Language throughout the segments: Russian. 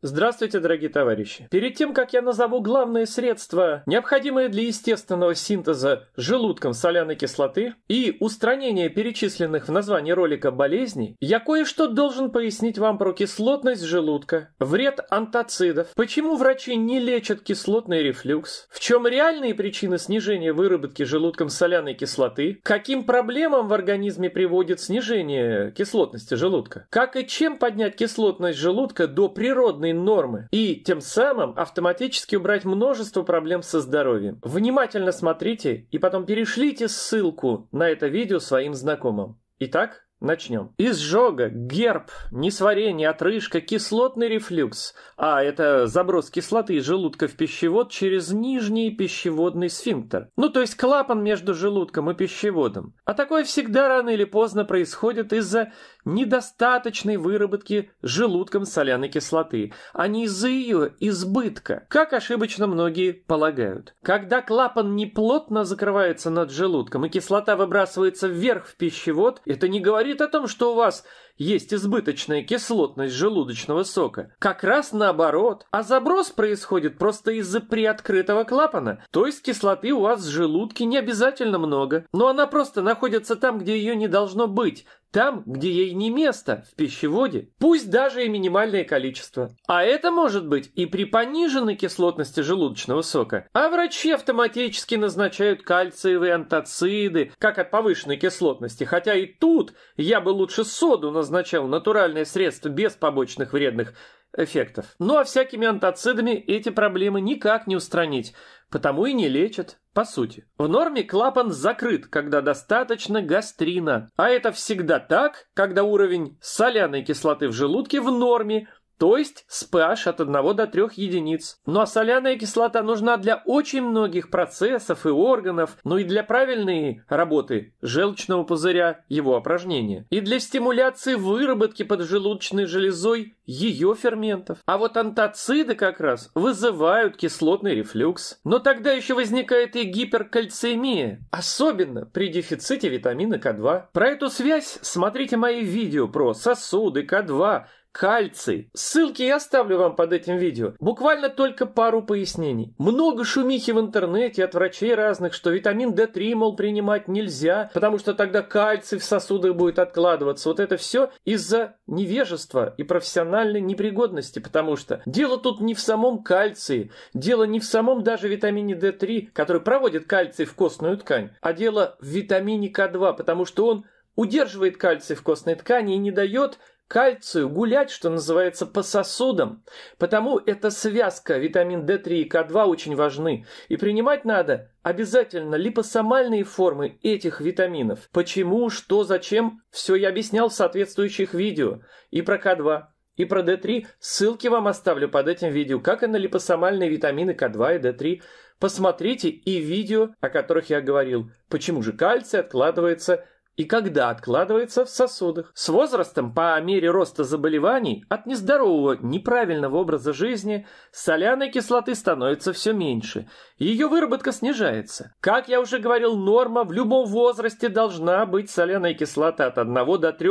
Здравствуйте, дорогие товарищи. Перед тем, как я назову главные средства, необходимые для естественного синтеза желудком соляной кислоты и устранения перечисленных в названии ролика болезней, я кое-что должен пояснить вам про кислотность желудка, вред антоцидов, почему врачи не лечат кислотный рефлюкс, в чем реальные причины снижения выработки желудком соляной кислоты, каким проблемам в организме приводит снижение кислотности желудка, как и чем поднять кислотность желудка до природной международные нормы и тем самым автоматически убрать множество проблем со здоровьем. Внимательно смотрите и потом перешлите ссылку на это видео своим знакомым. Итак, Начнем. Изжога, герб, несварение, отрыжка, кислотный рефлюкс. А это заброс кислоты из желудка в пищевод через нижний пищеводный сфинктер. Ну, то есть клапан между желудком и пищеводом. А такое всегда рано или поздно происходит из-за недостаточной выработки желудком соляной кислоты, а не из-за ее избытка, как ошибочно многие полагают. Когда клапан неплотно закрывается над желудком и кислота выбрасывается вверх в пищевод, это не говорит говорит о том, что у вас есть избыточная кислотность желудочного сока. Как раз наоборот. А заброс происходит просто из-за приоткрытого клапана. То есть кислоты у вас в желудке не обязательно много. Но она просто находится там, где ее не должно быть. Там, где ей не место, в пищеводе, пусть даже и минимальное количество. А это может быть и при пониженной кислотности желудочного сока. А врачи автоматически назначают кальциевые антоциды, как от повышенной кислотности. Хотя и тут я бы лучше соду назначил назначал натуральные средства без побочных вредных эффектов. Ну а всякими антацидами эти проблемы никак не устранить, потому и не лечат, по сути. В норме клапан закрыт, когда достаточно гастрина. А это всегда так, когда уровень соляной кислоты в желудке в норме – то есть с pH от 1 до 3 единиц. Ну а соляная кислота нужна для очень многих процессов и органов, ну и для правильной работы желчного пузыря, его опражнения, и для стимуляции выработки поджелудочной железой ее ферментов. А вот антоциды как раз вызывают кислотный рефлюкс. Но тогда еще возникает и гиперкальцемия, особенно при дефиците витамина К2. Про эту связь смотрите мои видео про сосуды, К2, кальций. Ссылки я оставлю вам под этим видео. Буквально только пару пояснений. Много шумихи в интернете от врачей разных, что витамин D3, мол, принимать нельзя, потому что тогда кальций в сосудах будет откладываться. Вот это все из-за невежества и профессиональной непригодности, потому что дело тут не в самом кальции, дело не в самом даже витамине D3, который проводит кальций в костную ткань, а дело в витамине К2, потому что он удерживает кальций в костной ткани и не дает кальцию гулять, что называется, по сосудам. Потому эта связка витамин D3 и К2 очень важны. И принимать надо обязательно липосомальные формы этих витаминов. Почему, что, зачем, все я объяснял в соответствующих видео. И про К2, и про D3. Ссылки вам оставлю под этим видео, как и на липосомальные витамины К2 и D3. Посмотрите и видео, о которых я говорил. Почему же кальций откладывается и когда откладывается в сосудах. С возрастом, по мере роста заболеваний, от нездорового, неправильного образа жизни соляной кислоты становится все меньше, ее выработка снижается. Как я уже говорил, норма в любом возрасте должна быть соляная кислота от 1 до 3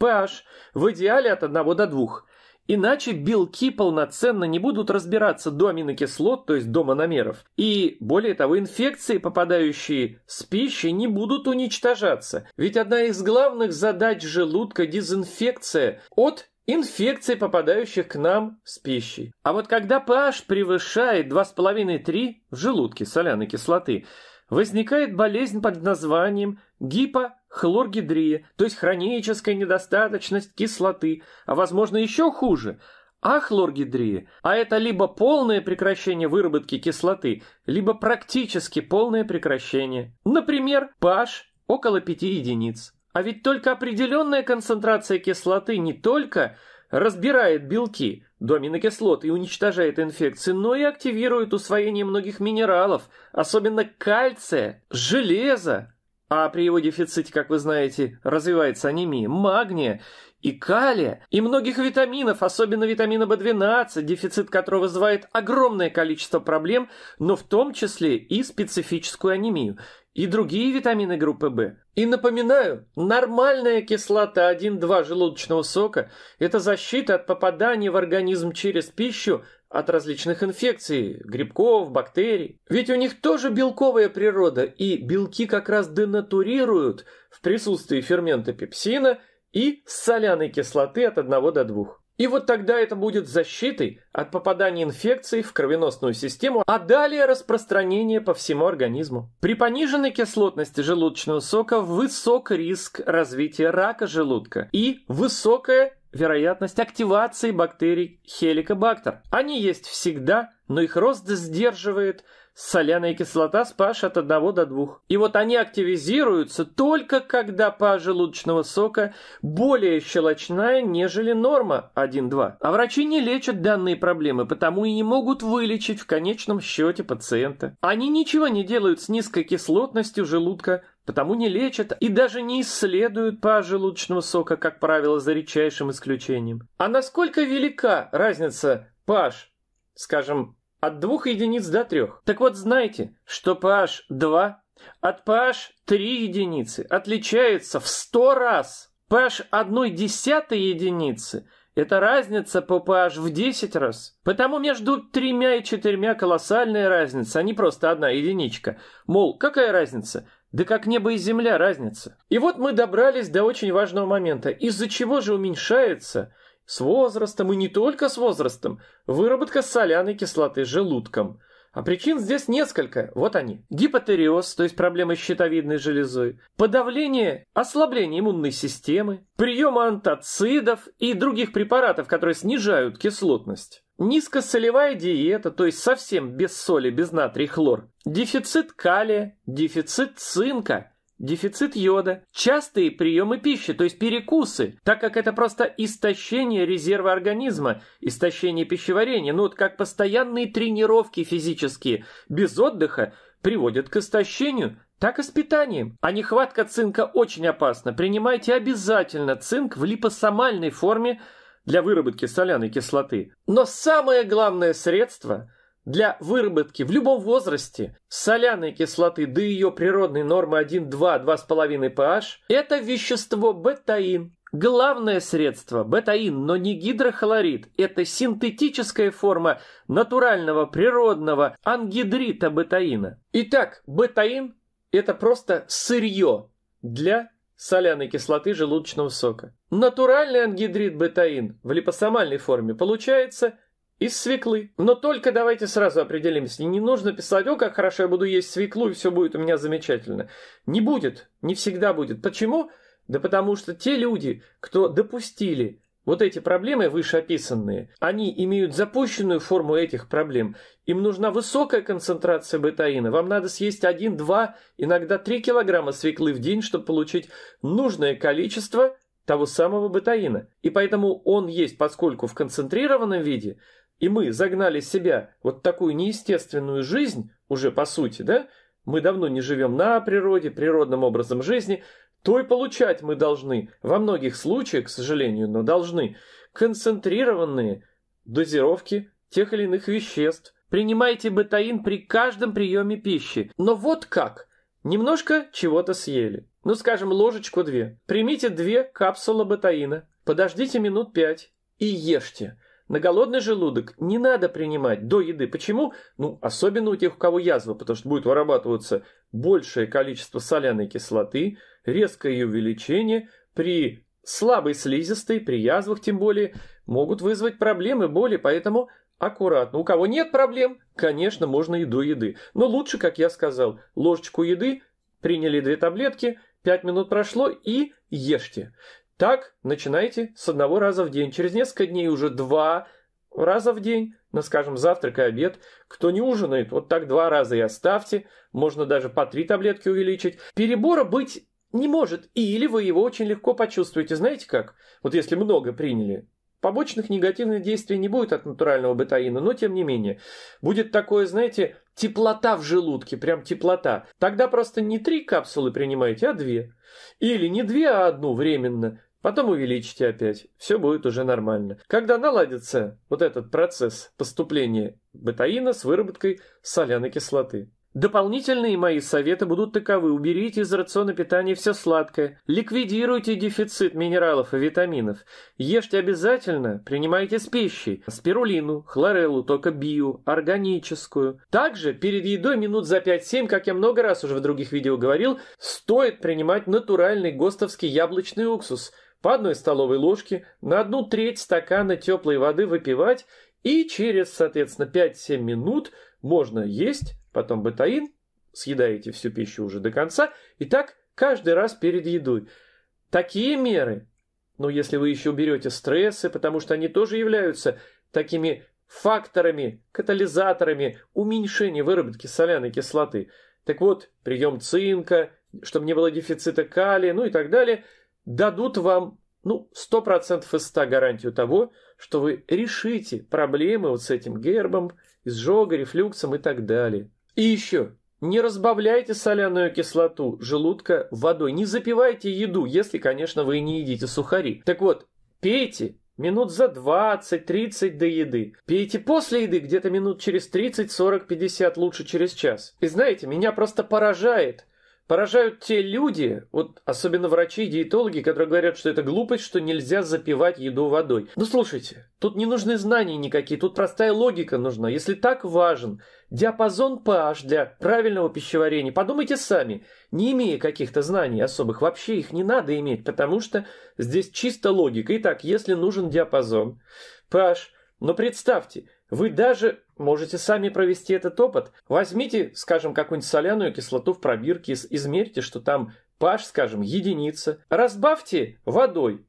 pH, в идеале от 1 до 2. Иначе белки полноценно не будут разбираться до аминокислот, то есть до мономеров. И, более того, инфекции, попадающие с пищей, не будут уничтожаться. Ведь одна из главных задач желудка – дезинфекция от инфекций, попадающих к нам с пищей. А вот когда pH превышает 2,5-3 в желудке соляной кислоты, возникает болезнь под названием гипохлоргидрия, то есть хроническая недостаточность кислоты, а возможно еще хуже а – ахлоргидрия, а это либо полное прекращение выработки кислоты, либо практически полное прекращение. Например, pH около 5 единиц. А ведь только определенная концентрация кислоты не только разбирает белки до аминокислот и уничтожает инфекции, но и активирует усвоение многих минералов, особенно кальция, железа, а при его дефиците, как вы знаете, развивается анемия магния и калия, и многих витаминов, особенно витамина В12, дефицит которого вызывает огромное количество проблем, но в том числе и специфическую анемию и другие витамины группы В. И напоминаю, нормальная кислота 1-2 желудочного сока – это защита от попадания в организм через пищу от различных инфекций, грибков, бактерий. Ведь у них тоже белковая природа, и белки как раз денатурируют в присутствии фермента пепсина и соляной кислоты от 1 до 2. И вот тогда это будет защитой от попадания инфекции в кровеносную систему, а далее распространение по всему организму. При пониженной кислотности желудочного сока высок риск развития рака желудка и высокая вероятность активации бактерий хеликобактер. Они есть всегда, но их рост сдерживает Соляная кислота с pH от 1 до 2. И вот они активизируются только когда pH желудочного сока более щелочная, нежели норма 1-2. А врачи не лечат данные проблемы, потому и не могут вылечить в конечном счете пациента. Они ничего не делают с низкой кислотностью желудка, потому не лечат и даже не исследуют по желудочного сока, как правило, за редчайшим исключением. А насколько велика разница pH, скажем, от двух единиц до трех. Так вот, знайте, что pH 2 от pH 3 единицы отличается в 100 раз. pH 1 десятой единицы – это разница по pH в 10 раз. Потому между тремя и четырьмя колоссальная разница, а не просто одна единичка. Мол, какая разница? Да как небо и земля разница. И вот мы добрались до очень важного момента. Из-за чего же уменьшается – с возрастом и не только с возрастом выработка соляной кислоты желудком. А причин здесь несколько, вот они. Гипотереоз, то есть проблемы с щитовидной железой, подавление, ослабление иммунной системы, прием антоцидов и других препаратов, которые снижают кислотность. Низкосолевая диета, то есть совсем без соли, без натрия хлор, дефицит калия, дефицит цинка – дефицит йода, частые приемы пищи, то есть перекусы, так как это просто истощение резерва организма, истощение пищеварения, ну вот как постоянные тренировки физические без отдыха приводят к истощению, так и с питанием. А нехватка цинка очень опасна. Принимайте обязательно цинк в липосомальной форме для выработки соляной кислоты. Но самое главное средство – для выработки в любом возрасте соляной кислоты до ее природной нормы 1,2-2,5 pH это вещество бетаин. Главное средство – бетаин, но не гидрохлорид. Это синтетическая форма натурального природного ангидрита бетаина. Итак, бетаин – это просто сырье для соляной кислоты желудочного сока. Натуральный ангидрит бетаин в липосомальной форме получается из свеклы. Но только давайте сразу определимся. Не нужно писать, о, как хорошо я буду есть свеклу, и все будет у меня замечательно. Не будет, не всегда будет. Почему? Да потому что те люди, кто допустили вот эти проблемы вышеописанные, они имеют запущенную форму этих проблем. Им нужна высокая концентрация бетаина. Вам надо съесть 1, 2, иногда 3 килограмма свеклы в день, чтобы получить нужное количество того самого бетаина. И поэтому он есть, поскольку в концентрированном виде – и мы загнали себя вот такую неестественную жизнь, уже по сути, да, мы давно не живем на природе, природным образом жизни, то и получать мы должны, во многих случаях, к сожалению, но должны, концентрированные дозировки тех или иных веществ. Принимайте бетаин при каждом приеме пищи. Но вот как. Немножко чего-то съели. Ну, скажем, ложечку-две. Примите две капсулы бетаина. Подождите минут пять и ешьте. На голодный желудок не надо принимать до еды. Почему? Ну, особенно у тех, у кого язва, потому что будет вырабатываться большее количество соляной кислоты, резкое ее увеличение при слабой слизистой, при язвах тем более, могут вызвать проблемы, боли, поэтому аккуратно. У кого нет проблем, конечно, можно и до еды. Но лучше, как я сказал, ложечку еды, приняли две таблетки, пять минут прошло и ешьте. Так начинайте с одного раза в день. Через несколько дней уже два раза в день, ну, скажем, завтрак и обед. Кто не ужинает, вот так два раза и оставьте. Можно даже по три таблетки увеличить. Перебора быть не может. Или вы его очень легко почувствуете. Знаете как? Вот если много приняли, Побочных негативных действий не будет от натурального бетаина, но тем не менее. Будет такое, знаете, теплота в желудке, прям теплота. Тогда просто не три капсулы принимаете, а две. Или не две, а одну временно. Потом увеличите опять. Все будет уже нормально. Когда наладится вот этот процесс поступления бетаина с выработкой соляной кислоты. Дополнительные мои советы будут таковы. Уберите из рациона питания все сладкое. Ликвидируйте дефицит минералов и витаминов. Ешьте обязательно, принимайте с пищей. Спирулину, хлореллу, только био, органическую. Также перед едой минут за 5-7, как я много раз уже в других видео говорил, стоит принимать натуральный гостовский яблочный уксус – по одной столовой ложке на одну треть стакана теплой воды выпивать, и через, соответственно, 5-7 минут можно есть, потом бетаин, съедаете всю пищу уже до конца, и так каждый раз перед едой. Такие меры, ну если вы еще уберете стрессы, потому что они тоже являются такими факторами, катализаторами уменьшения выработки соляной кислоты. Так вот, прием цинка, чтобы не было дефицита калия, ну и так далее – дадут вам, ну, 100% из 100 гарантию того, что вы решите проблемы вот с этим гербом, изжога, рефлюксом и так далее. И еще, не разбавляйте соляную кислоту желудка водой. Не запивайте еду, если, конечно, вы не едите сухари. Так вот, пейте минут за 20-30 до еды. Пейте после еды где-то минут через 30, 40, 50, лучше через час. И знаете, меня просто поражает – Поражают те люди, вот особенно врачи и диетологи, которые говорят, что это глупость, что нельзя запивать еду водой. Ну слушайте, тут не нужны знания никакие, тут простая логика нужна. Если так важен диапазон pH для правильного пищеварения, подумайте сами, не имея каких-то знаний особых, вообще их не надо иметь, потому что здесь чисто логика. Итак, если нужен диапазон pH, но представьте, вы даже можете сами провести этот опыт. Возьмите, скажем, какую-нибудь соляную кислоту в пробирке, измерьте, что там pH, скажем, единица. Разбавьте водой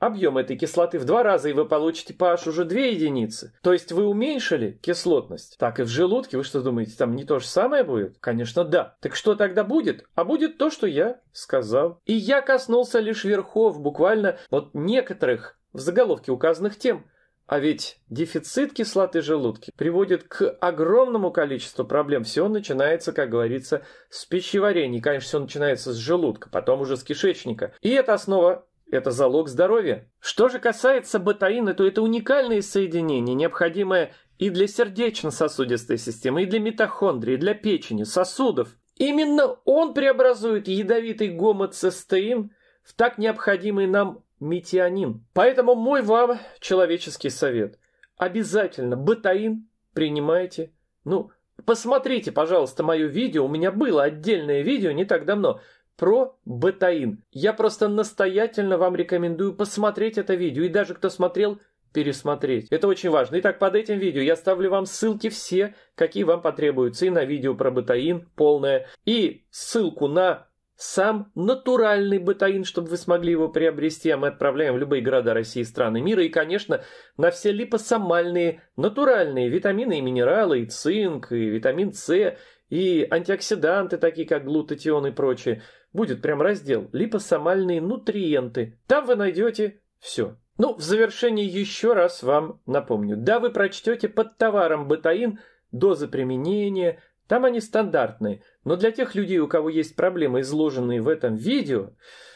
объем этой кислоты в два раза, и вы получите pH уже 2 единицы. То есть вы уменьшили кислотность. Так и в желудке, вы что думаете, там не то же самое будет? Конечно, да. Так что тогда будет? А будет то, что я сказал. И я коснулся лишь верхов, буквально вот некоторых в заголовке указанных тем – а ведь дефицит кислоты желудки приводит к огромному количеству проблем. Все начинается, как говорится, с пищеварения. конечно, все начинается с желудка, потом уже с кишечника. И это основа это залог здоровья. Что же касается батаина, то это уникальное соединение, необходимое и для сердечно-сосудистой системы, и для митохондрии, и для печени, сосудов. Именно он преобразует ядовитый гомоцистеин в так необходимый нам метионин. Поэтому мой вам человеческий совет. Обязательно бетаин принимайте. Ну, посмотрите, пожалуйста, мое видео. У меня было отдельное видео не так давно про бетаин. Я просто настоятельно вам рекомендую посмотреть это видео. И даже кто смотрел, пересмотреть. Это очень важно. Итак, под этим видео я ставлю вам ссылки все, какие вам потребуются. И на видео про бетаин полное, и ссылку на сам натуральный батаин, чтобы вы смогли его приобрести, а мы отправляем в любые города России и страны мира. И, конечно, на все липосомальные натуральные витамины и минералы, и цинк, и витамин С, и антиоксиданты, такие как глутатион и прочее. Будет прям раздел «Липосомальные нутриенты». Там вы найдете все. Ну, в завершении еще раз вам напомню. Да, вы прочтете под товаром батаин дозы применения, там они стандартные, но для тех людей, у кого есть проблемы, изложенные в этом видео,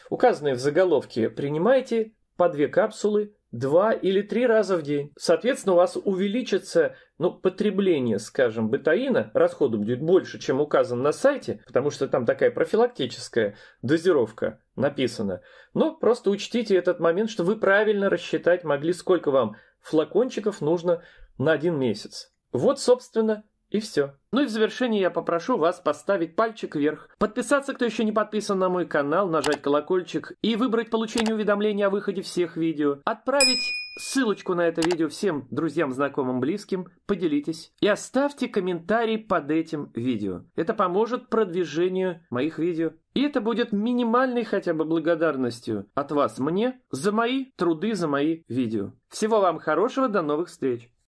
указанные в заголовке, принимайте по две капсулы два или три раза в день. Соответственно, у вас увеличится ну, потребление, скажем, бетаина, расходу будет больше, чем указан на сайте, потому что там такая профилактическая дозировка написана. Но просто учтите этот момент, что вы правильно рассчитать могли, сколько вам флакончиков нужно на один месяц. Вот, собственно, и все. Ну и в завершении я попрошу вас поставить пальчик вверх, подписаться, кто еще не подписан на мой канал, нажать колокольчик и выбрать получение уведомлений о выходе всех видео, отправить ссылочку на это видео всем друзьям, знакомым, близким, поделитесь. И оставьте комментарий под этим видео. Это поможет продвижению моих видео. И это будет минимальной хотя бы благодарностью от вас мне за мои труды, за мои видео. Всего вам хорошего, до новых встреч!